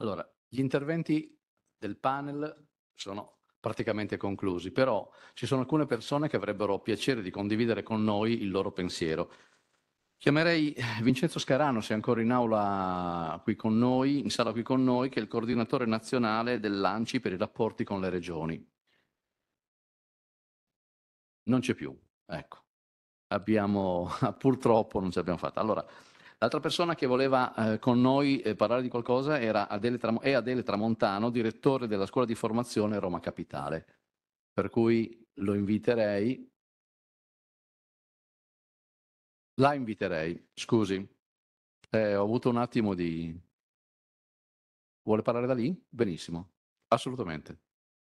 Allora, gli interventi del panel sono praticamente conclusi, però ci sono alcune persone che avrebbero piacere di condividere con noi il loro pensiero. Chiamerei Vincenzo Scarano, se è ancora in aula qui con noi, in sala qui con noi, che è il coordinatore nazionale dell'ANCI per i rapporti con le regioni. Non c'è più, ecco. Abbiamo, purtroppo non ce l'abbiamo fatta. Allora, L'altra persona che voleva eh, con noi eh, parlare di qualcosa era Adele Tram- è Adele Tramontano, direttore della scuola di formazione Roma Capitale, per cui lo inviterei. La inviterei, scusi, eh, ho avuto un attimo di... Vuole parlare da lì? Benissimo, assolutamente.